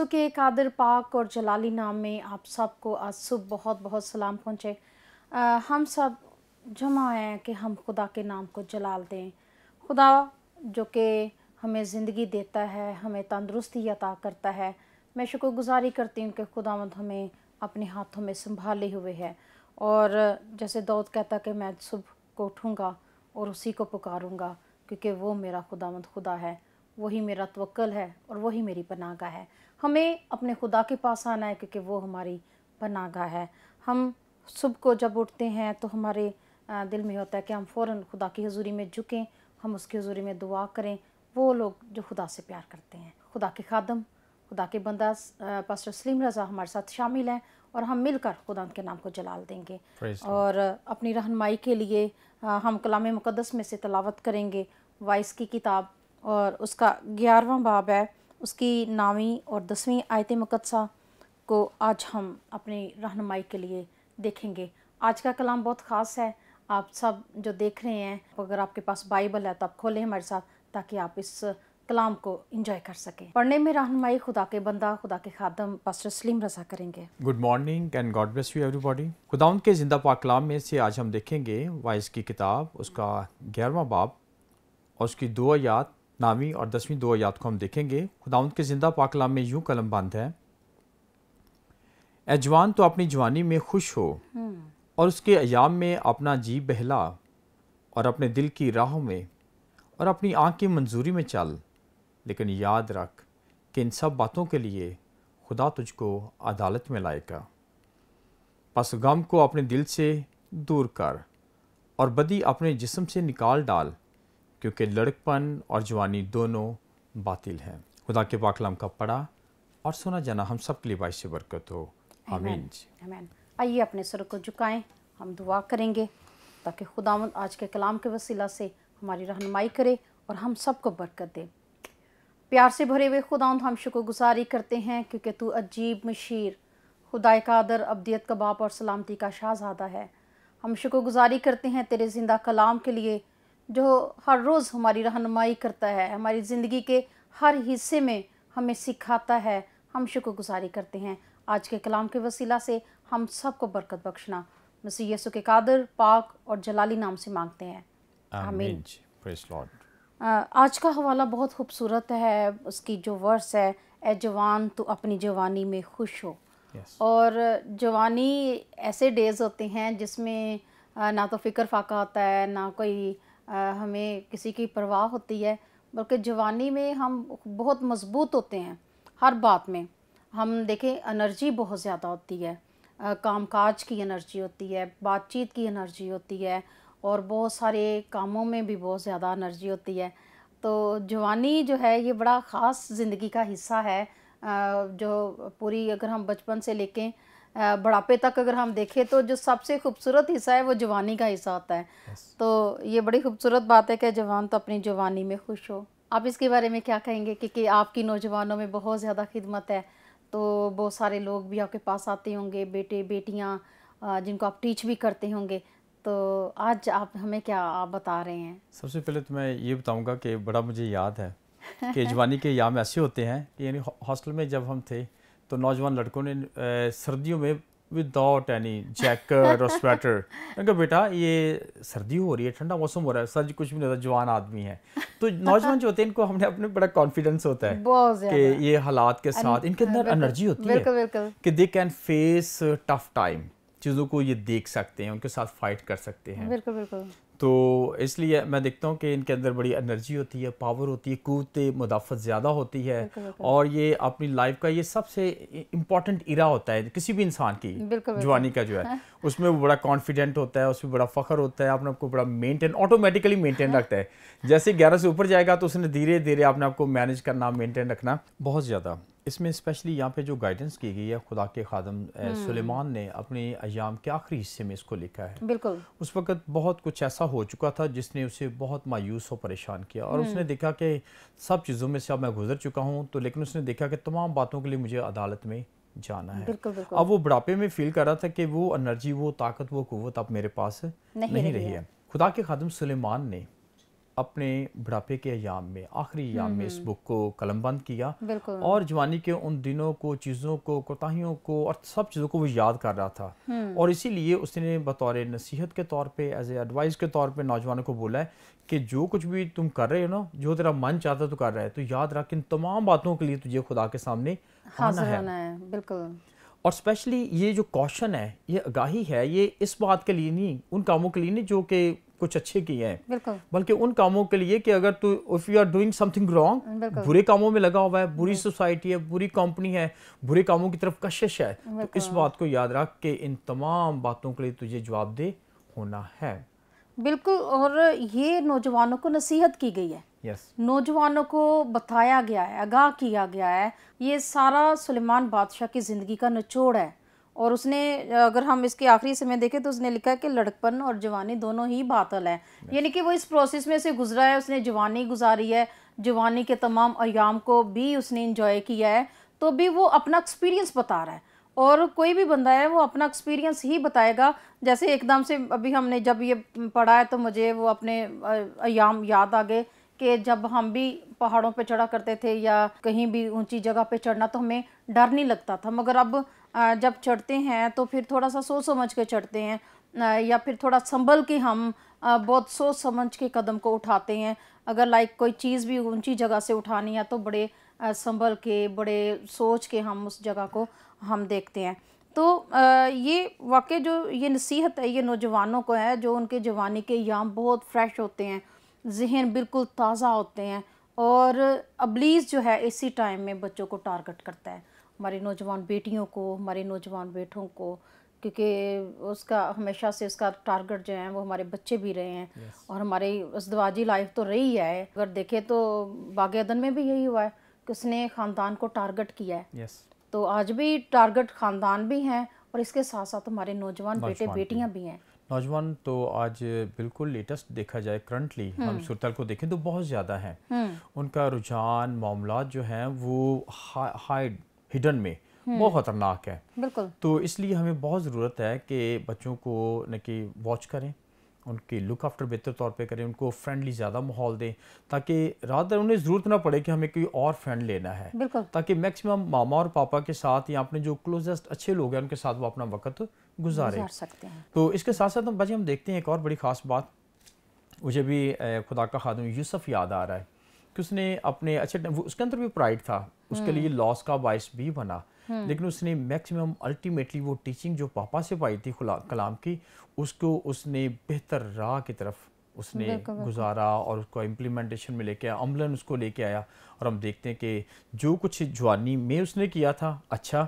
यीशु के कादर पाक और जलाली नाम में आप सबको आज सुबह बहुत बहुत सलाम पहुँचे हम सब जमा हैं कि हम खुदा के नाम को जलाल दें खुदा जो कि हमें ज़िंदगी देता है हमें तंदरुस्ती अता करता है मैं शुक्रगुजारी करती हूँ कि खुदावंद हमें अपने हाथों में संभाले हुए है और जैसे दौद कहता कि मैं सुबह को उठूँगा और उसी को पुकारूँगा क्योंकि वो मेरा खुदावंद खुदा है वही मेरा तवक्ल है और वही मेरी पनागा है हमें अपने खुदा के पास आना है क्योंकि वो हमारी पनागा है हम सुबह को जब उठते हैं तो हमारे दिल में होता है कि हम फ़ौर खुदा की हजूरी में झुकें हम उसकी हजूरी में दुआ करें वो लोग जो खुदा से प्यार करते हैं खुदा के खादम खुदा के बंदा पास्टर सलीम रज़ा हमारे साथ शामिल हैं और हम मिलकर खुदा के नाम को जलाल देंगे और अपनी रहनमाई के लिए हम कलाम मुकदस में से तलावत करेंगे वाइस की किताब और उसका ग्यारहवा बाब है उसकी नावी और दसवीं आयत मुकदसा को आज हम अपनी रहनमाई के लिए देखेंगे आज का कलाम बहुत ख़ास है आप सब जो देख रहे हैं अगर आपके पास बाइबल है तो आप खोलें हमारे साथ ताकि आप इस कलाम को इंजॉय कर सकें पढ़ने में रहनुमाई खुदा के बंदा खुदा के खादम पास्टर सलीम रजा करेंगे good morning and God bless you everybody खुदा के जिंदा पाक कलाम में से आज हम देखेंगे वाइस की किताब उसका ग्यारहवा बाब और उसकी दो आयात नावी और दसवीं दो आयात को हम देखेंगे खुदाउंद के ज़िंदा पाकलाम में यूं कलम बंद है एजवान तो अपनी जवानी में खुश हो और उसके अयाम में अपना जी बहला और अपने दिल की राहों में और अपनी आँख की मंजूरी में चल लेकिन याद रख कि इन सब बातों के लिए खुदा तुझको अदालत में लाएगा बस गम को अपने दिल से दूर कर और बदी अपने जिस्म से निकाल डाल क्योंकि लड़कपन और जवानी दोनों बातिल हैं खुदा के पाकलाम का पढ़ा और सुना जाना हम सब के लिए बाइश बरकत हो आमीन आमीन आइए अपने सर को झुकाएं हम दुआ करेंगे ताकि खुदा आज के कलाम के वसीला से हमारी रहनुमाई करे और हम सबको बरकत दे प्यार से भरे हुए खुदा हम शुक्रगुजारी करते हैं क्योंकि तू अजीब मशीर खुदा का अदर अबदियत का बाप और सलामती का शाहजादा है हम शुक्रगुजारी करते हैं तेरे ज़िंदा कलाम के लिए जो हर रोज़ हमारी रहनुमाई करता है हमारी ज़िंदगी के हर हिस्से में हमें सिखाता है हम शुक्रगुजारी करते हैं आज के कलाम के वसीला से हम सबको बरकत बख्शना मसीह यसु के कादर पाक और जलाली नाम से मांगते हैं आमीन आज का हवाला बहुत खूबसूरत है उसकी जो वर्स है ए जवान तो अपनी जवानी में खुश हो yes. और जवानी ऐसे डेज़ होते हैं जिसमें ना तो फ़िक्र फाका होता है ना कोई हमें किसी की परवाह होती है बल्कि जवानी में हम बहुत मजबूत होते हैं हर बात में हम देखें एनर्जी बहुत ज़्यादा होती है कामकाज की एनर्जी होती है बातचीत की एनर्जी होती है और बहुत सारे कामों में भी बहुत ज़्यादा एनर्जी होती है तो जवानी जो है ये बड़ा ख़ास ज़िंदगी का हिस्सा है जो पूरी अगर हम बचपन से लेकर बढ़ापे तक अगर हम देखें तो जो सबसे खूबसूरत हिस्सा है वो जवानी का हिस्सा होता है yes. तो ये बड़ी खूबसूरत बात है कि जवान तो अपनी जवानी में खुश हो आप इसके बारे में क्या कहेंगे कि, आपकी नौजवानों में बहुत ज़्यादा खिदमत है तो बहुत सारे लोग भी आपके पास आते होंगे बेटे बेटियाँ जिनको आप टीच भी करते होंगे तो आज आप हमें क्या आप बता रहे हैं सबसे पहले तो मैं ये बताऊँगा कि बड़ा मुझे याद है कि जवानी के याम ऐसे होते हैं कि यानी हॉस्टल में जब हम थे तो नौजवान लड़कों ने सर्दियों में विदाउट एनी जैकेट और स्वेटर क्योंकि बेटा ये सर्दी हो रही है ठंडा मौसम हो रहा है सर जी कुछ भी नहीं होता जवान आदमी है तो नौजवान जो होते हैं इनको हमने अपने बड़ा कॉन्फिडेंस होता है कि ये हालात के साथ इनके अंदर एनर्जी होती है कि they can face tough time चीज़ों को ये देख सकते हैं उनके साथ फाइट कर सकते हैं बिल्कुल बिल्कुल तो इसलिए मैं देखता हूँ कि इनके अंदर बड़ी एनर्जी होती है पावर होती है कुत मुदाफ़त ज़्यादा होती है और ये अपनी लाइफ का ये सबसे इम्पॉर्टेंट इरा होता है किसी भी इंसान की जवानी का जो है हाँ। उसमें वो बड़ा कॉन्फिडेंट होता है उसमें बड़ा फ़ख्र होता है अपने आपको बड़ा मेनटेन ऑटोमेटिकली मेनटेन रखता है जैसे ग्यारह से ऊपर जाएगा तो उसने धीरे धीरे अपने आपको मैनेज करना मेनटेन रखना बहुत ज़्यादा इसमें स्पेशली यहाँ पे जो गाइडेंस की गई है खुदा के खादम हम्म। सुलेमान ने अपने अयाम के आखिरी हिस्से में इसको लिखा है बिल्कुल उस वक़्त बहुत कुछ ऐसा हो चुका था जिसने उसे बहुत मायूस और परेशान किया और उसने हम्म। देखा कि सब चीज़ों में से अब मैं गुजर चुका हूँ तो लेकिन उसने देखा कि तमाम बातों के लिए मुझे अदालत में जाना है बिल्कुल, बिल्कुल। अब वो बुढ़ापे में फील कर रहा था कि वो एनर्जी वो ताकत वो कुत अब मेरे पास नहीं, रही है खुदा के खादम सलेमान ने अपने बुढ़ापे के अयाम में आखिरी अयाम में इस हम्म। बुक को कलम बंद किया और जवानी के उन दिनों को चीज़ों को कोताहियों को और सब चीज़ों को वो याद कर रहा था हम्म। और इसीलिए उसने बतौर नसीहत के तौर पे एज ए एडवाइस के तौर पे नौजवानों को बोला है कि जो कुछ भी तुम कर रहे हो ना जो तेरा मन चाहता तो कर रहा है तो याद रख इन तमाम बातों के लिए तुझे खुदा के सामने आना है, है बिल्कुल और स्पेशली ये जो कौशन है ये आगाही है ये इस बात के लिए नहीं उन कामों के लिए नहीं जो कि कुछ अच्छे किए हैं बल्कि उन कामों के लिए कि अगर तू if you are doing something wrong बुरे कामों में लगा हुआ है बुरी सोसाइटी है बुरी कंपनी है बुरे कामों की तरफ कशिश है तो इस बात को याद रख के इन तमाम बातों के लिए तुझे जवाबदेह होना है बिल्कुल और ये नौजवानों को नसीहत की गई है yes. नौजवानों को बताया गया है आगाह किया गया है ये सारा सुलेमान बादशाह की ज़िंदगी का निचोड़ है और उसने अगर हम इसके आखिरी समय देखें तो उसने लिखा है कि लड़कपन और जवानी दोनों ही बातल है यानी कि वो इस प्रोसेस में से गुजरा है उसने जवानी गुजारी है जवानी के तमाम अयाम को भी उसने इंजॉय किया है तो भी वो अपना एक्सपीरियंस बता रहा है और कोई भी बंदा है वो अपना एक्सपीरियंस ही बताएगा जैसे एकदम से अभी हमने जब ये पढ़ा है तो मुझे वो अपने अयाम याद आ गए कि जब हम भी पहाड़ों पर चढ़ा करते थे या कहीं भी ऊंची जगह पर चढ़ना तो हमें डर नहीं लगता था मगर अब जब चढ़ते हैं तो फिर थोड़ा सा सोच समझ के चढ़ते हैं या फिर थोड़ा संभल के हम बहुत सोच समझ के कदम को उठाते हैं अगर लाइक कोई चीज़ भी ऊंची जगह से उठानी है तो बड़े संभल के बड़े सोच के हम उस जगह को हम देखते हैं तो ये वाकई जो ये नसीहत है ये नौजवानों को है जो उनके जवानी के याम बहुत फ्रेश होते हैं जहन बिल्कुल ताज़ा होते हैं और अबलीस जो है इसी टाइम में बच्चों को टारगेट करता है हमारे नौजवान बेटियों को हमारे नौजवान बेटों को क्योंकि उसका हमेशा से उसका टारगेट जो है वो हमारे बच्चे भी रहे हैं yes. और हमारी दवाजी लाइफ तो रही है अगर देखें तो बागन में भी यही हुआ है कि उसने ख़ानदान को टारगेट किया है yes. तो आज भी टारगेट ख़ानदान भी हैं और इसके साथ साथ हमारे नौजवान बेटे बेटियाँ भी हैं नौजवान तो आज बिल्कुल लेटेस्ट देखा जाए करंटली हम हम्म। सुरतल को देखें तो बहुत ज़्यादा हैं हम्म। उनका रुझान मामला जो हैं वो हाई हिडन में hmm. बहुत ख़तरनाक है बिल्कुल तो इसलिए हमें बहुत ज़रूरत है कि बच्चों को न कि वॉच करें उनकी लुक आफ्टर बेहतर तौर पे करें उनको फ्रेंडली ज़्यादा माहौल दें ताकि रात उन्हें ज़रूरत ना पड़े कि हमें कोई और फ्रेंड लेना है ताकि मैक्सिमम मामा और पापा के साथ या अपने जो क्लोजेस्ट अच्छे लोग हैं उनके साथ वो अपना वक्त गुजारें सकते हैं तो इसके साथ साथ हम भाजी हम देखते हैं एक और बड़ी ख़ास बात मुझे भी खुदा का खादम यूसफ याद आ रहा है उसने अपने अच्छे उसके अंदर भी प्राइड था उसके लिए लॉस हम्म। का बायस भी बना हम्म। लेकिन उसने मैक्सिमम अल्टीमेटली वो टीचिंग जो पापा से पाई थी कलाम की उसको उसने बेहतर राह की तरफ उसने गुजारा और उसको इम्प्लीमेंटेशन में लेके आया अमलन उसको लेके आया और हम देखते हैं कि जो कुछ जवानी में उसने किया था अच्छा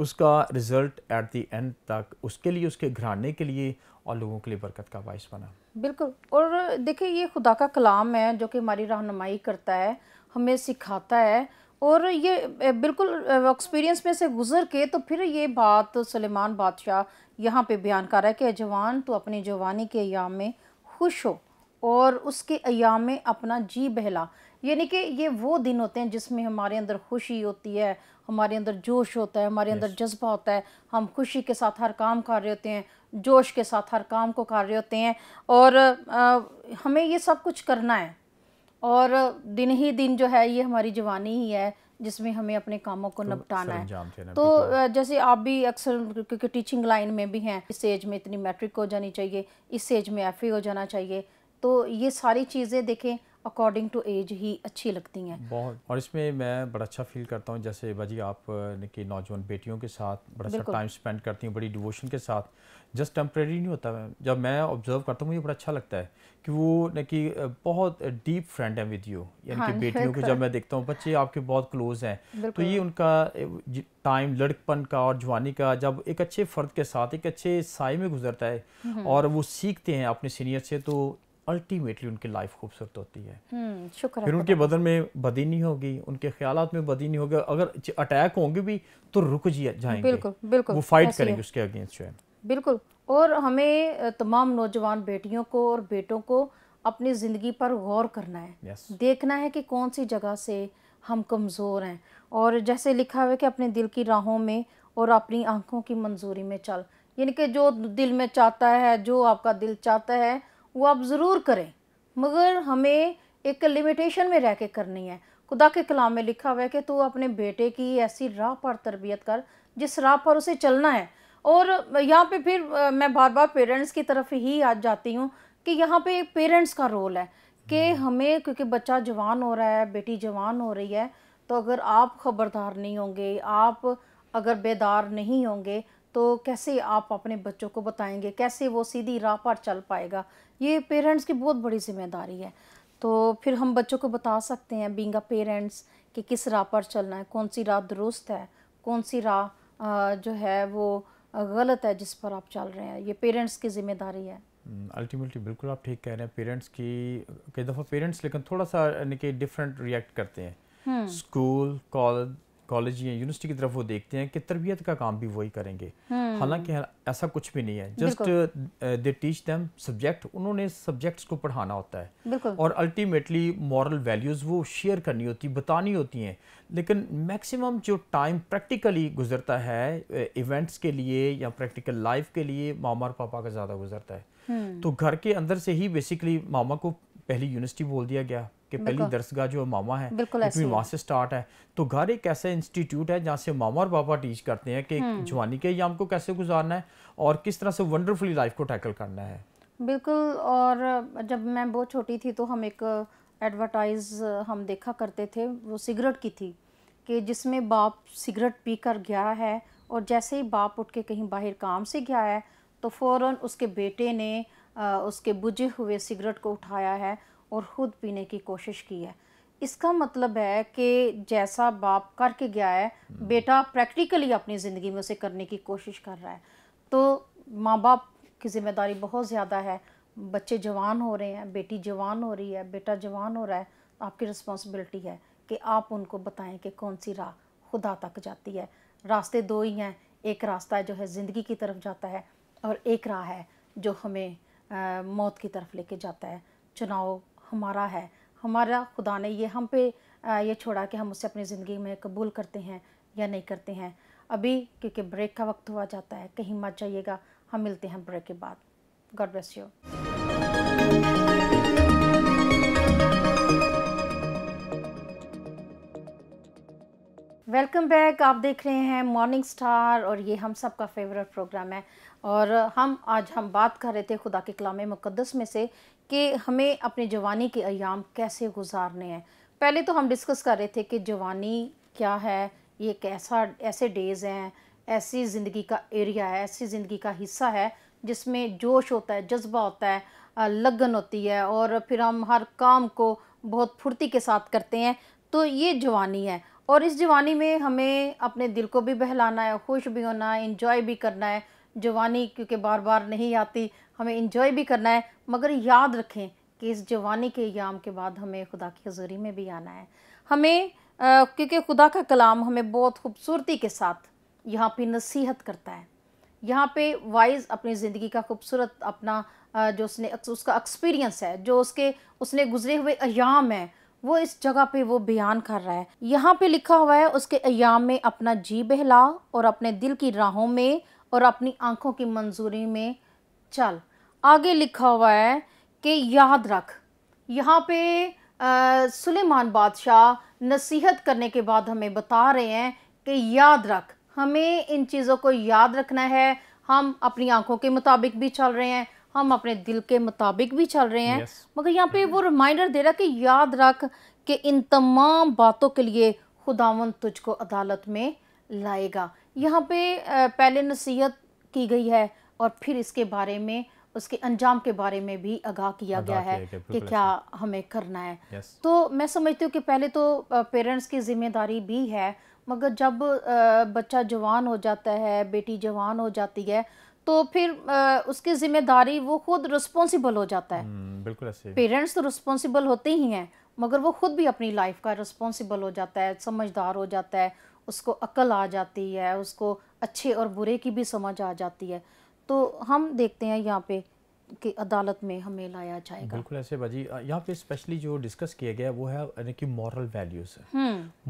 उसका रिजल्ट एट दी एंड तक उसके लिए उसके घराने के लिए और लोगों के लिए बरकत का बायस बना बिल्कुल और देखिए ये खुदा का कलाम है जो कि हमारी रहनुमाई करता है हमें सिखाता है और ये बिल्कुल एक्सपीरियंस में से गुजर के तो फिर ये बात सलेमान बादशाह यहाँ पे बयान कर रहा है कि जवान तो अपनी जवानी के याम में खुश हो और उसके अयाम में अपना जी बहला यानी कि ये वो दिन होते हैं जिसमें हमारे अंदर खुशी होती है हमारे अंदर जोश होता है हमारे अंदर जज्बा होता है हम खुशी के साथ हर काम कर रहे होते हैं जोश के साथ हर काम को कर रहे होते हैं और आ, हमें ये सब कुछ करना है और दिन ही दिन जो है ये हमारी जवानी ही है जिसमें हमें अपने कामों को तो निपटाना है तो जैसे आप भी अक्सर क्योंकि टीचिंग लाइन में भी हैं इस एज में इतनी मैट्रिक हो जानी चाहिए इस एज में एफ हो जाना चाहिए तो ये सारी चीज़ें देखें अकॉर्डिंग टू एज ही अच्छी लगती हैं बहुत और इसमें मैं बड़ा अच्छा फील करता हूँ जैसे भाजी आप की नौजवान बेटियों के साथ बड़ा अच्छा टाइम स्पेंड करती हूँ बड़ी डिवोशन के साथ जस्ट टेम्प्रेरी नहीं होता जब मैं ऑब्जर्व करता हूँ मुझे बड़ा अच्छा लगता है कि वो न कि बहुत डीप फ्रेंड है विद यू यानी कि हाँ, बेटियों को जब मैं देखता हूँ बच्चे आपके बहुत क्लोज हैं तो ये उनका टाइम लड़कपन का और जवानी का जब एक अच्छे फ़र्द के साथ एक अच्छे साय में गुजरता है हम्म। और वो सीखते हैं अपने सीनियर से तो अल्टीमेटली उनकी लाइफ खूबसूरत होती है हम्म, शुक्र फिर उनके बदन में बदीनी होगी उनके ख्याल में बदीनी होगी अगर अटैक होंगे भी तो रुक जाएंगे बिल्कुल बिल्कुल वो फाइट करेंगे उसके अगेंस्ट जो है बिल्कुल और हमें तमाम नौजवान बेटियों को और बेटों को अपनी ज़िंदगी पर गौर करना है yes. देखना है कि कौन सी जगह से हम कमज़ोर हैं और जैसे लिखा हुआ है कि अपने दिल की राहों में और अपनी आंखों की मंजूरी में चल यानी कि जो दिल में चाहता है जो आपका दिल चाहता है वो आप ज़रूर करें मगर हमें एक लिमिटेशन में रह के करनी है खुदा के कलाम में लिखा हुआ है कि तू अपने बेटे की ऐसी राह पर तरबियत कर जिस राह पर उसे चलना है और यहाँ पे फिर मैं बार बार पेरेंट्स की तरफ ही आ जाती हूँ कि यहाँ पे पेरेंट्स का रोल है कि हम्म। हमें क्योंकि बच्चा जवान हो रहा है बेटी जवान हो रही है तो अगर आप खबरदार नहीं होंगे आप अगर बेदार नहीं होंगे तो कैसे आप अपने बच्चों को बताएंगे कैसे वो सीधी राह पर चल पाएगा ये पेरेंट्स की बहुत बड़ी जिम्मेदारी है तो फिर हम बच्चों को बता सकते हैं बींग पेरेंट्स कि किस राह पर चलना है कौन सी राह दुरुस्त है कौन सी राह जो है वो गलत है जिस पर आप चल रहे हैं ये पेरेंट्स की जिम्मेदारी है अल्टीमेटली हम्म, बिल्कुल आप ठीक कह रहे हैं पेरेंट्स की कई दफ़ा पेरेंट्स लेकिन थोड़ा सा यानी कि डिफरेंट रिएक्ट करते हैं स्कूल हम्म। कॉलेज कॉलेज या यूनिवर्सिटी की तरफ वो देखते हैं कि तरबियत का काम भी वही करेंगे हम्म। हालांकि ऐसा कुछ भी नहीं है just they teach them subject उन्होंने सब्जेक्ट्स को पढ़ाना होता है और अल्टीमेटली मॉरल वैल्यूज़ वो शेयर करनी होती बतानी होती हैं लेकिन मैक्सिमम जो टाइम प्रैक्टिकली गुजरता है इवेंट्स के लिए या प्रैक्टिकल लाइफ के लिए मामा और पापा का ज़्यादा गुजरता है हम्म। तो घर के अंदर से ही बेसिकली मामा को पहली यूनिवर्सिटी बोल दिया गया कि पहली दरसगाह जो मामा है बिल्कुल वहाँ से स्टार्ट है तो घर एक ऐसा इंस्टीट्यूट है जहाँ से मामा और बाबा टीच करते हैं कि हम्म। जवानी के याम को कैसे गुजारना है और किस तरह से वंडरफुली लाइफ को टैकल करना है बिल्कुल और जब मैं बहुत छोटी थी तो हम एक एडवर्टाइज हम देखा करते थे वो सिगरेट की थी कि जिसमें बाप सिगरेट पी कर गया है और जैसे ही बाप उठ के कहीं बाहर काम से गया है तो फ़ौर उसके बेटे ने उसके बुझे हुए सिगरेट को उठाया है और ख़ुद पीने की कोशिश की है इसका मतलब है कि जैसा बाप करके गया है हम्म। बेटा प्रैक्टिकली अपनी ज़िंदगी में उसे करने की कोशिश कर रहा है तो माँ बाप की जिम्मेदारी बहुत ज़्यादा है बच्चे जवान हो रहे हैं बेटी जवान हो रही है बेटा जवान हो रहा है तो आपकी रिस्पॉन्सिबिलिटी है कि आप उनको बताएं कि कौन सी राह खुदा तक जाती है रास्ते दो ही हैं एक रास्ता है जो है ज़िंदगी की तरफ जाता है और एक राह है जो हमें आ, मौत की तरफ लेके जाता है चुनाव हमारा है हमारा खुदा ने ये हम पे ये छोड़ा कि हम उसे अपनी ज़िंदगी में कबूल करते हैं या नहीं करते हैं अभी क्योंकि ब्रेक का वक्त हुआ जाता है कहीं मत जाइएगा हम मिलते हैं ब्रेक के बाद God bless you welcome back आप देख रहे हैं मॉर्निंग स्टार और ये हम सब का फेवरेट प्रोग्राम है और हम आज हम बात कर रहे थे खुदा के कलाम मुकदस में से कि हमें अपने जवानी के अयाम कैसे गुजारने हैं पहले तो हम डिस्कस कर रहे थे कि जवानी क्या है ये कैसा ऐसे डेज़ हैं ऐसी ज़िंदगी का एरिया है ऐसी ज़िंदगी का हिस्सा है जिसमें जोश होता है जज्बा होता है लगन होती है और फिर हम हर काम को बहुत फुर्ती के साथ करते हैं तो ये जवानी है और इस जवानी में हमें अपने दिल को भी बहलाना है खुश भी होना है इंजॉय भी करना है जवानी क्योंकि बार बार नहीं आती हमें इंजॉय भी करना है मगर याद रखें कि इस जवानी के याम के बाद हमें खुदा की हजूरी में भी आना है हमें क्योंकि खुदा का कलाम हमें बहुत खूबसूरती के साथ यहाँ पे नसीहत करता है यहाँ पे वाइज अपनी ज़िंदगी का खूबसूरत अपना जो उसने उसका एक्सपीरियंस है जो उसके उसने गुजरे हुए अयाम है वो इस जगह पे वो बयान कर रहा है यहाँ पे लिखा हुआ है उसके अयाम में अपना जी बहला और अपने दिल की राहों में और अपनी आँखों की मंजूरी में चल आगे लिखा हुआ है कि याद रख यहाँ पे सुलेमान बादशाह नसीहत करने के बाद हमें बता रहे हैं कि याद रख हमें इन चीज़ों को याद रखना है हम अपनी आंखों के मुताबिक भी चल रहे हैं हम अपने दिल के मुताबिक भी चल रहे हैं yes. मगर यहाँ पे वो रिमाइंडर दे रहा कि याद रख कि इन तमाम बातों के लिए खुदावन तुझको अदालत में लाएगा यहाँ पे पहले नसीहत की गई है और फिर इसके बारे में उसके अंजाम के बारे में भी आगाह किया गया है कि क्या हमें करना है yes. तो मैं समझती हूँ कि पहले तो पेरेंट्स की जिम्मेदारी भी है मगर जब बच्चा जवान हो जाता है बेटी जवान हो जाती है तो फिर उसकी जिम्मेदारी वो खुद रिस्पॉन्सिबल हो जाता है हम्म, बिल्कुल पेरेंट्स तो रिस्पॉन्सिबल होते ही हैं मगर वो खुद भी अपनी लाइफ का रिस्पॉन्सिबल हो जाता है समझदार हो जाता है उसको अकल आ जाती है उसको अच्छे और बुरे की भी समझ आ जाती है तो हम देखते हैं यहाँ पे की अदालत में हमें लाया जाएगा बिल्कुल ऐसे भाजी यहाँ पे स्पेशली जो डिस्कस किया गया वो है यानी कि मॉरल वैल्यूज़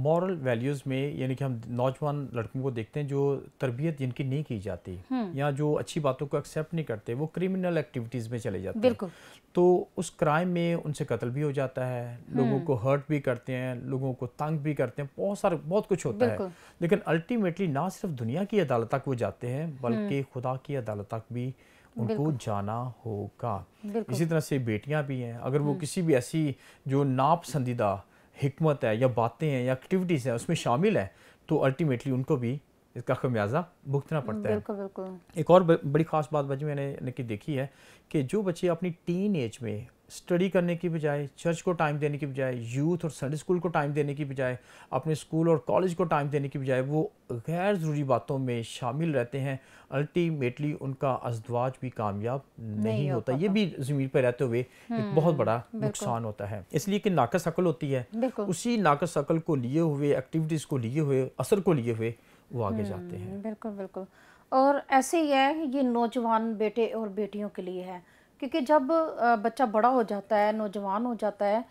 मॉरल वैल्यूज़ में यानी कि हम नौजवान लड़कों को देखते हैं जो तरबियत जिनकी नहीं की जाती हम्म। या जो अच्छी बातों को एक्सेप्ट नहीं करते वो क्रिमिनल एक्टिविटीज़ में चले जाते बिल्कुल तो उस क्राइम में उनसे कत्ल भी हो जाता है लोगों हम्म। को हर्ट भी करते हैं लोगों को तंग भी करते हैं बहुत सारा बहुत कुछ होता है लेकिन अल्टीमेटली ना सिर्फ दुनिया की अदालत तक वो जाते हैं बल्कि हम्म। खुदा की अदालत तक भी उनको जाना होगा इसी तरह से बेटियां भी हैं अगर वो हम्म। किसी भी ऐसी जो नापसंदीदा हमत है या बातें हैं या एक्टिविटीज़ हैं उसमें शामिल है तो अल्टीमेटली उनको भी इसका खमियाजा भुगतना पड़ता बिल्कुल, है बिल्कुल। एक और बड़ी ख़ास बात बच्चे मैंने की देखी है कि जो बच्चे अपनी टीन एज में स्टडी करने की बजाय चर्च को टाइम देने की बजाय यूथ और संडे स्कूल को टाइम देने की बजाय अपने स्कूल और कॉलेज को टाइम देने की बजाय वो गैर ज़रूरी बातों में शामिल रहते हैं अल्टीमेटली उनका अजदवाज भी कामयाब नहीं, नहीं होता ये भी ज़मीन पर रहते हुए एक हम्म, बहुत बड़ा नुकसान होता है इसलिए कि नाकस अकल होती है उसी नाकस अकल को लिए हुए एक्टिविटीज़ को लिए हुए असर को लिए हुए वो आगे हम्म, जाते हैं बिल्कुल बिल्कुल और ऐसे ही है ये नौजवान बेटे और बेटियों के लिए है क्योंकि जब बच्चा बड़ा हो जाता है नौजवान हो जाता है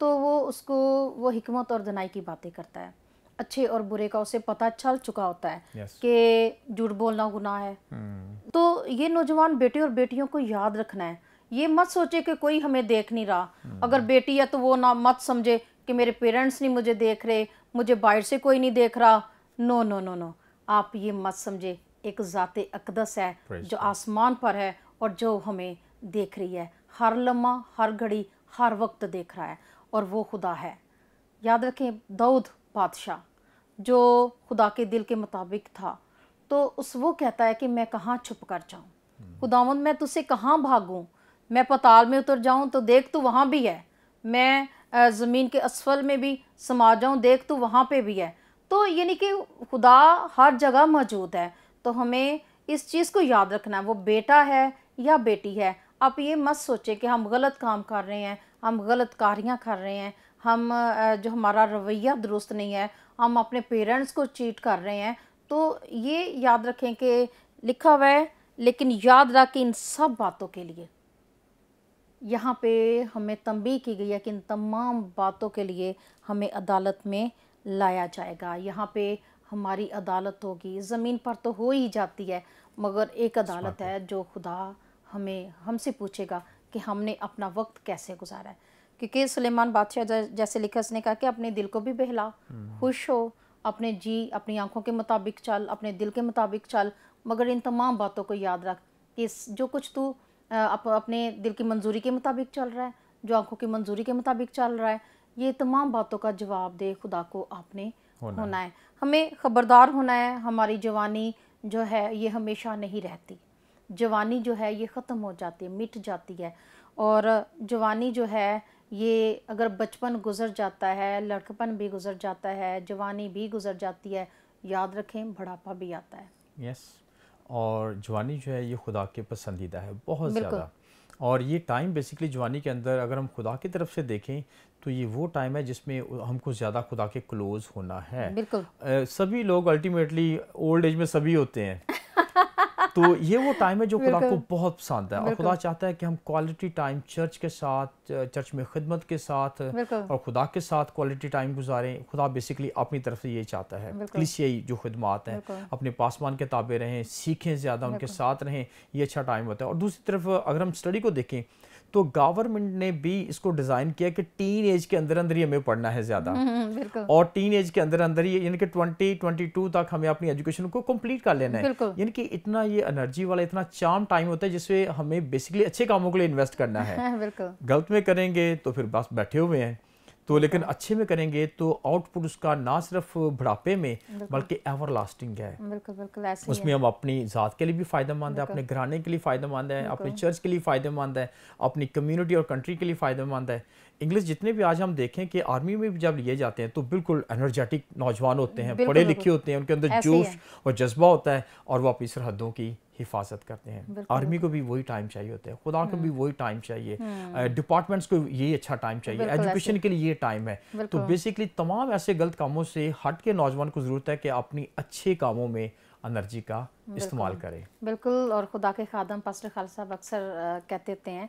तो वो उसको वो हमत और दनाई की बातें करता है अच्छे और बुरे का उसे पता चल चुका होता है yes. कि झूठ बोलना गुनाह है hmm. तो ये नौजवान बेटे और बेटियों को याद रखना है ये मत सोचे कि कोई हमें देख नहीं रहा hmm. अगर बेटी है तो वो ना मत समझे कि मेरे पेरेंट्स नहीं मुझे देख रहे मुझे बाहर से कोई नहीं देख रहा नो नो नो नो आप ये मत समझे एक ज़ात अकदस है Praise जो आसमान पर है और जो हमें देख रही है हर लम्हा हर घड़ी हर वक्त देख रहा है और वो खुदा है याद रखें दाऊद बादशाह जो खुदा के दिल के मुताबिक था तो उस वो कहता है कि मैं कहाँ छुप कर जाऊँ हम्म। खुदावंद मैं तुझसे कहाँ भागूँ मैं पताल में उतर जाऊँ तो देख तू वहाँ भी है मैं ज़मीन के असफल में भी समा जाऊँ देख तू वहाँ पे भी है तो यानी कि खुदा हर जगह मौजूद है तो हमें इस चीज़ को याद रखना है वो बेटा है या बेटी है आप ये मत सोचें कि हम गलत काम कर रहे हैं हम गलत कार्यां कर रहे हैं हम जो हमारा रवैया दुरुस्त नहीं है हम अपने पेरेंट्स को चीट कर रहे हैं तो ये याद रखें कि लिखा हुआ है लेकिन याद रखें इन सब बातों के लिए यहाँ पे हमें तंबी की गई है कि इन तमाम बातों के लिए हमें अदालत में लाया जाएगा यहाँ पे हमारी अदालत होगी ज़मीन पर तो हो ही जाती है मगर एक अदालत है जो खुदा हमें हमसे पूछेगा कि हमने अपना वक्त कैसे गुजारा है क्योंकि सुलेमान बादशाह जैसे लिखा उसने कहा कि अपने दिल को भी बहला हम्म। खुश हो अपने जी अपनी आंखों के मुताबिक चल अपने दिल के मुताबिक चल मगर इन तमाम बातों को याद रख कि जो कुछ तू अप, अपने दिल की मंजूरी के मुताबिक चल रहा है जो आंखों की मंजूरी के मुताबिक चल रहा है ये तमाम बातों का जवाब दे खुदा को आपने होना, होना है हमें खबरदार होना है हमारी जवानी जो है ये हमेशा नहीं रहती जवानी जो है ये ख़त्म हो जाती है मिट जाती है और जवानी जो है ये अगर बचपन गुजर जाता है लड़कपन भी गुजर जाता है जवानी भी गुजर जाती है याद रखें बढ़ापा भी आता है यस yes. और जवानी जो है ये खुदा के पसंदीदा है बहुत ज़्यादा और ये टाइम बेसिकली जवानी के अंदर अगर हम खुदा की तरफ से देखें तो ये वो टाइम है जिसमें हमको ज़्यादा खुदा के क्लोज होना है बिल्कुल सभी लोग अल्टीमेटली ओल्ड एज में सभी होते हैं तो ये वो टाइम है जो खुदा को बहुत पसंद है और खुदा चाहता है कि हम क्वालिटी टाइम चर्च के साथ चर्च में खिदमत के साथ और खुदा के साथ क्वालिटी टाइम गुजारें खुदा बेसिकली अपनी तरफ से ये चाहता है क्लिशियाई जो खदमात हैं अपने पासवान के ताबे रहें सीखें ज़्यादा उनके साथ रहें ये अच्छा टाइम होता है और दूसरी तरफ अगर हम स्टडी को देखें तो गवर्नमेंट ने भी इसको डिज़ाइन किया कि टीन एज के अंदर अंदर ही हमें पढ़ना है ज़्यादा हम्म, हम्म, और टीन एज के अंदर अंदर ही यानी कि ट्वेंटी ट्वेंटी टू तक हमें अपनी एजुकेशन को कंप्लीट कर लेना है यानी कि इतना ये एनर्जी वाला इतना चाम टाइम होता है जिसमें हमें बेसिकली अच्छे कामों के लिए इन्वेस्ट करना है गलत में करेंगे तो फिर बस बैठे हुए हैं तो लेकिन अच्छे में करेंगे तो आउटपुट उसका ना सिर्फ बुढ़ापे में बल्कि एवर लास्टिंग है बिल्कुल बिल्कुल उसमें हम अपनी ज़ात के लिए भी फ़ायदेमंद है अपने घराने के लिए फ़ायदेमंद है अपने चर्च के लिए फ़ायदेमंद है अपनी कम्युनिटी और कंट्री के लिए फ़ायदेमंद है इंग्लिश जितने भी आज हम देखें कि आर्मी में भी जब लिए जाते हैं तो बिल्कुल एनर्जेटिक नौजवान होते हैं पढ़े लिखे होते हैं उनके अंदर जोश और जज्बा होता है और वो अपनी सरहदों की हिफाजत करते हैं आर्मी को भी वही टाइम चाहिए होता है खुदा को भी हम्म। वही टाइम चाहिए डिपार्टमेंट्स हम्म। को ये अच्छा टाइम चाहिए एजुकेशन के लिए ये टाइम है तो बेसिकली तमाम ऐसे गलत कामों से हट के नौजवान को ज़रूरत है कि अपनी अच्छे कामों में एनर्जी का इस्तेमाल करें बिल्कुल और खुदा के खादम पास्टर खालसा अक्सर कहते हैं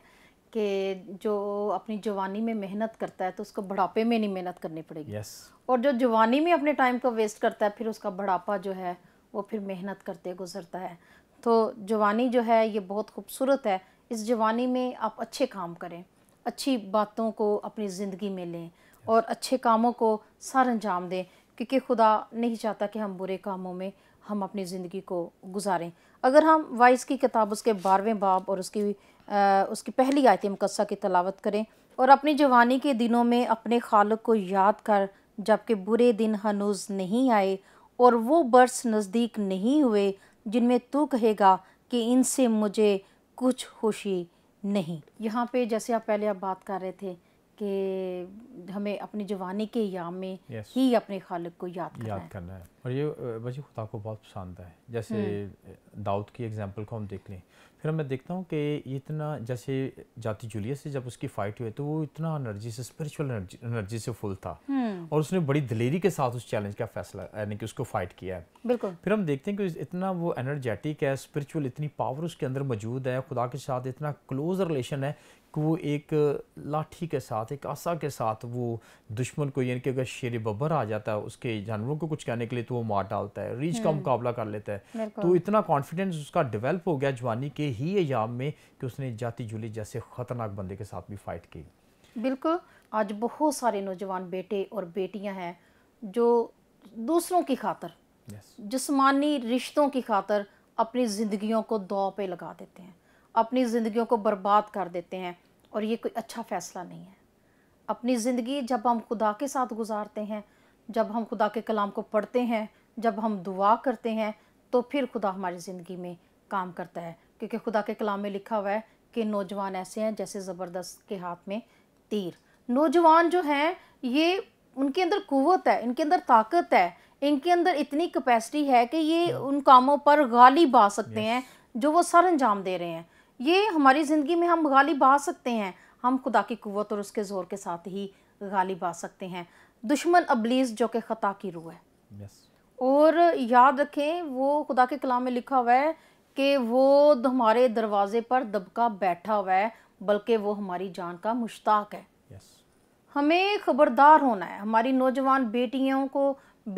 कि जो अपनी जवानी में मेहनत करता है तो उसको बुढ़ापे में नहीं मेहनत करनी पड़ेगी yes. और जो जवानी में अपने टाइम को वेस्ट करता है फिर उसका बुढ़ापा जो है वो फिर मेहनत करते गुजरता है तो जवानी जो है ये बहुत खूबसूरत है इस जवानी में आप अच्छे काम करें अच्छी बातों को अपनी ज़िंदगी में लें और अच्छे कामों को सर अंजाम दें क्योंकि खुदा नहीं चाहता कि हम बुरे कामों में हम अपनी ज़िंदगी को गुजारें अगर हम वाइस की किताब उसके बारहवें बाब और उसकी आ, उसकी पहली आयत मुकस्सा की तलावत करें और अपनी जवानी के दिनों में अपने खालक को याद कर जबकि बुरे दिन हनूज नहीं आए और वो बर्स नज़दीक नहीं हुए जिनमें तू कहेगा कि इनसे मुझे कुछ खुशी नहीं यहाँ पे जैसे आप पहले आप बात कर रहे थे कि हमें अपनी जवानी के याम में yes. ही अपने खालिक को याद करना याद है। करना है और ये वजह खुदा को बहुत पसंद है जैसे हम्म। दाऊद की एग्जांपल को हम देख लें फिर मैं देखता हूँ कि इतना जैसे जाति जूलियस से जब उसकी फ़ाइट हुई तो वो इतना एनर्जी से स्पिरिचुअल एनर्जी से फुल था हम्म। और उसने बड़ी दिलेरी के साथ उस चैलेंज का फैसला यानी कि उसको फ़ाइट किया है बिल्कुल फिर हम देखते हैं कि इतना वो एनर्जेटिक है स्पिरिचुअल इतनी पावर उसके अंदर मौजूद है खुदा के साथ इतना क्लोज रिलेशन है कि वो एक लाठी के साथ एक आसा के साथ वो दुश्मन को यानी कि अगर शेर बबर आ जाता है उसके जानवरों को कुछ कहने के लिए तो वो मार डालता है रीच का हम्म। मुकाबला कर लेता है तो इतना कॉन्फिडेंस उसका डेवलप हो गया जवानी के ही एजाम में कि उसने जाती जुली जैसे ख़तरनाक बंदे के साथ भी फ़ाइट की बिल्कुल आज बहुत सारे नौजवान बेटे और बेटियाँ हैं जो दूसरों की खातर yes. जिसमानी रिश्तों की खातर अपनी ज़िंदगियों को दौ पे लगा देते हैं अपनी ज़िंदगियों को बर्बाद कर देते हैं और ये कोई अच्छा फ़ैसला नहीं है अपनी ज़िंदगी जब हम खुदा के साथ गुजारते हैं जब हम खुदा के कलाम को पढ़ते हैं जब हम दुआ करते हैं तो फिर खुदा हमारी ज़िंदगी में काम करता है क्योंकि खुदा के कलाम में लिखा हुआ है कि नौजवान ऐसे हैं जैसे ज़बरदस्त के हाथ में तीर नौजवान जो हैं ये उनके अंदर कुवत है इनके अंदर ताकत है इनके अंदर इतनी कैपेसिटी है कि ये उन कामों पर गाली बा सकते yes. हैं जो वो सर अंजाम दे रहे हैं ये हमारी ज़िंदगी में हम गालिब आ सकते हैं हम खुदा की कुत और उसके ज़ोर के साथ ही गालिब आ सकते हैं दुश्मन अबलीस जो कि ख़ता की रूह है yes. और याद रखें वो खुदा के कलाम में लिखा हुआ है कि वो हमारे दरवाजे पर दबका बैठा हुआ है बल्कि वो हमारी जान का मुश्ताक है yes. हमें खबरदार होना है हमारी नौजवान बेटियों को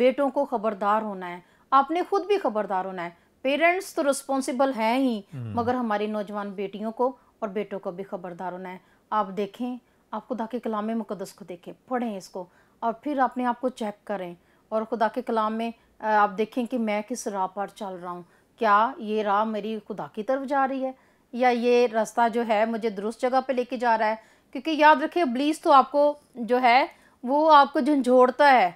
बेटों को खबरदार होना है आपने खुद भी खबरदार होना है पेरेंट्स तो रिस्पॉन्सिबल हैं ही हम्म। मगर हमारी नौजवान बेटियों को और बेटों को भी खबरदार होना है आप देखें आप खुदा के कलाम मुकदस को देखें पढ़ें इसको और फिर अपने आप को चेक करें और खुदा के कलाम में आप देखें कि मैं किस राह पर चल रहा हूँ क्या ये राह मेरी खुदा की तरफ जा रही है या ये रास्ता जो है मुझे दुरुस्त जगह पे लेके जा रहा है क्योंकि याद रखिए ब्लीस तो आपको जो है वो आपको झंझोड़ता है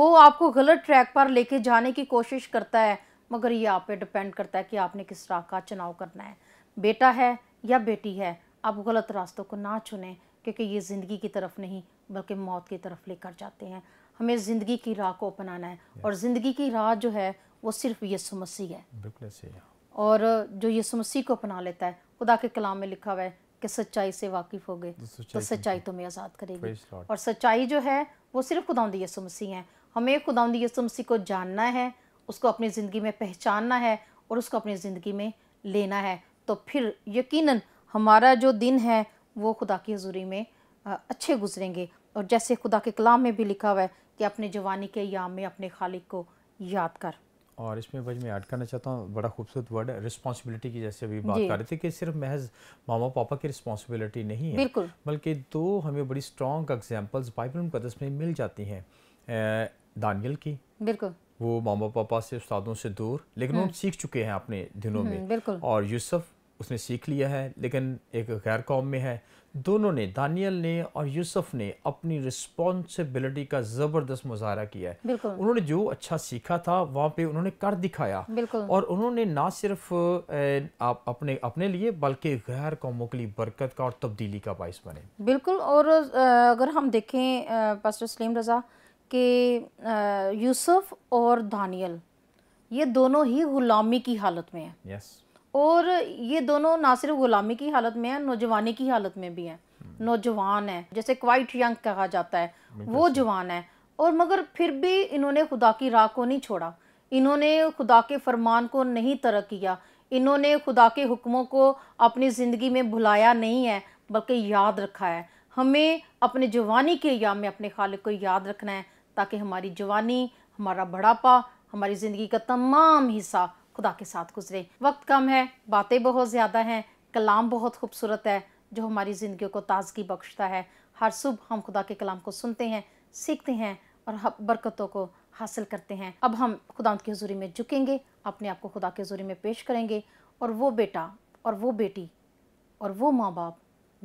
वो आपको गलत ट्रैक पर लेके जाने की कोशिश करता है मगर ये आप पे डिपेंड करता है कि आपने किस राह का चुनाव करना है बेटा है या बेटी है आप गलत रास्तों को ना चुनें क्योंकि ये ज़िंदगी की तरफ नहीं बल्कि मौत की तरफ लेकर जाते हैं हमें ज़िंदगी की राह को अपनाना है और ज़िंदगी की राह जो है वो सिर्फ ये मसीह है और जो यीशु मसीह को अपना लेता है खुदा के कलाम में लिखा हुआ है कि सच्चाई से वाकिफ हो गए तो सच्चाई तो तुम्हें आज़ाद करेगी और सच्चाई जो है वो सिर्फ खुदाउंद यसु मसीह है हमें खुदाउंद यसु मसीह को जानना है उसको अपनी ज़िंदगी में पहचानना है और उसको अपनी ज़िंदगी में लेना है तो फिर यकीनन हमारा जो दिन है वो खुदा की हजूरी में अच्छे गुजरेंगे और जैसे खुदा के कलाम में भी लिखा हुआ है कि अपने जवानी के याम में अपने खालिक को याद कर और इसमें भाई मैं ऐड करना चाहता हूँ बड़ा खूबसूरत वर्ड है रिस्पॉन्सिबिलिटी की जैसे अभी बात कर रहे थे कि सिर्फ महज मामा पापा की रिस्पॉन्सिबिलिटी नहीं है बल्कि दो हमें बड़ी स्ट्रॉन्ग एग्जाम्पल्स बाइबल मुकदस में मिल जाती हैं दानियल की बिल्कुल वो मामा पापा से उस्तादों से दूर लेकिन हम्म। उन सीख चुके हैं अपने दिनों हम्म, में और यूसुफ उसने सीख लिया है लेकिन एक गैर कौम में है दोनों ने दानियल ने और यूसुफ ने अपनी रिस्पॉन्सिबिलिटी का ज़बरदस्त मुजाहरा किया है उन्होंने जो अच्छा सीखा था वहाँ पे उन्होंने कर दिखाया और उन्होंने ना सिर्फ आप अपने अपने लिए बल्कि गैर कौमों के लिए बरकत का और तब्दीली का बायस बने बिल्कुल और अगर हम देखें पास्टर सलीम रज़ा कि यूसुफ और दानियल ये दोनों ही ग़ुलामी की हालत में हैं yes. और ये दोनों ना सिर्फ ग़ुलामी की हालत में हैं नौजवानी की हालत में भी हैं hmm. नौजवान हैं जैसे क्वाइट यंग कहा जाता है वो जवान है और मगर फिर भी इन्होंने खुदा की राह को नहीं छोड़ा इन्होंने खुदा के फरमान को नहीं तरक किया इन्होंने खुदा के हुक्मों को अपनी ज़िंदगी में भुलाया नहीं है बल्कि याद रखा है हमें अपने जवानी के या में अपने खालिक को याद रखना है ताकि हमारी जवानी हमारा बढ़ापा हमारी ज़िंदगी का तमाम हिस्सा खुदा के साथ गुजरे वक्त कम है बातें बहुत ज़्यादा हैं कलाम बहुत खूबसूरत है जो हमारी ज़िंदगी को ताजगी बख्शता है हर सुबह हम खुदा के कलाम को सुनते हैं सीखते हैं और बरकतों को हासिल करते हैं अब हम खुदा की हजूरी में झुकेंगे अपने आप को खुदा की हजूरी में पेश करेंगे और वो बेटा और वो बेटी और वो माँ बाप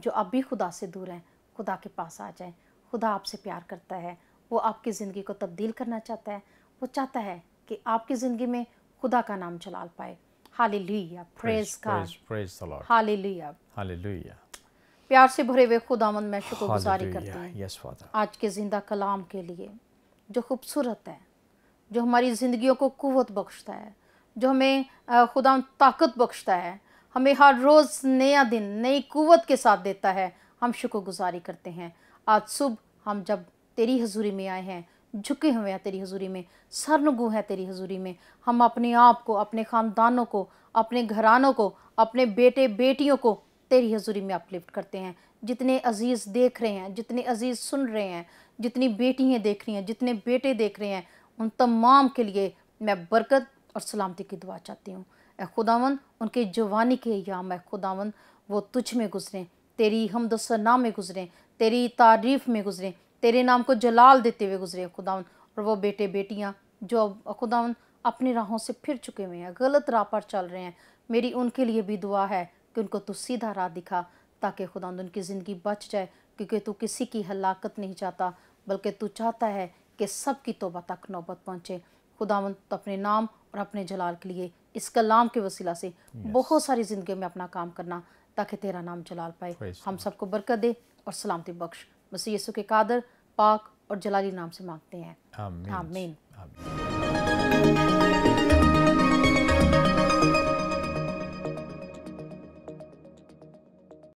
जो अब भी खुदा से दूर हैं खुदा के पास आ जाएं खुदा आपसे प्यार करता है वो आपकी ज़िंदगी को तब्दील करना चाहता है वो चाहता है कि आपकी ज़िंदगी में खुदा का नाम चला पाए हालेलुया प्रेज का हालेलुया हालेलुया प्यार से भरे हुए खुदामन मैं शुक्रगुजारी करती हूँ yes, आज के जिंदा कलाम के लिए जो खूबसूरत है जो हमारी ज़िंदगियों को कुवत बख्शता है जो हमें खुदा ताकत बख्शता है हमें हर रोज़ नया दिन नई कुवत के साथ देता है हम शुक्रगुजारी करते हैं आज सुबह हम जब तेरी हजूरी में आए हैं झुके हुए हैं तेरी हजूरी में सरनगु हैं तेरी हजूरी में हम अपने आप को अपने ख़ानदानों को अपने घरानों को अपने बेटे बेटियों को तेरी हजूरी में अपलिफ्ट करते हैं जितने अज़ीज़ देख रहे हैं जितने अज़ीज़ सुन रहे हैं जितनी बेटियाँ देख रही हैं जितने बेटे देख रहे हैं उन तमाम के लिए मैं बरकत और सलामती की दुआ चाहती हूँ ए खुदावन उनके जवानी के या मैं खुदावन वो तुझ में गुजरें तेरी हमदसना में गुजरें तेरी तारीफ़ में गुजरें तेरे नाम को जलाल देते हुए गुजरे खुदावन और वो बेटे बेटियाँ जो खुदावन अपनी राहों से फिर चुके हुए हैं गलत राह पर चल रहे हैं मेरी उनके लिए भी दुआ है कि उनको तू सीधा राह दिखा ताकि खुदा उनकी ज़िंदगी बच जाए क्योंकि तू किसी की हलाकत नहीं चाहता बल्कि तू चाहता है कि सब की तोबा तक नौबत पहुँचे खुदावंद तो अपने नाम और अपने जलाल के लिए इस कलाम के वसीला से yes. बहुत सारी ज़िंदगी में अपना काम करना ताकि तेरा नाम जलाल पाए हम सबको बरकत दे और सलामती बख्श मसीह यसु के कादर पाक और जलाली नाम से मांगते हैं आमीन आमीन